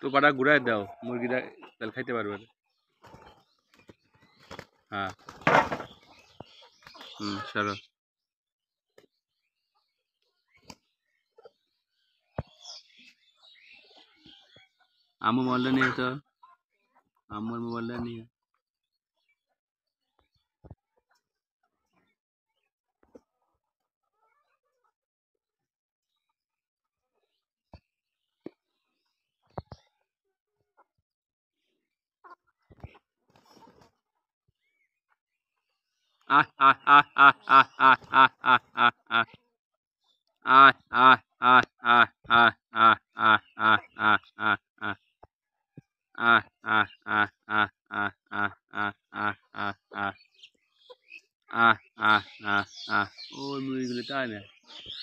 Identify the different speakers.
Speaker 1: তো কটা ঘুরাই দাও মুরগিটা তাহলে খাইতে পারবে
Speaker 2: হ্যাঁ হুম চলো
Speaker 3: আমার মোবাইলটা নিয়ে তো আমার মোবাইলটা নিয়ে
Speaker 4: ওই
Speaker 5: মুড়িগুলো তাই না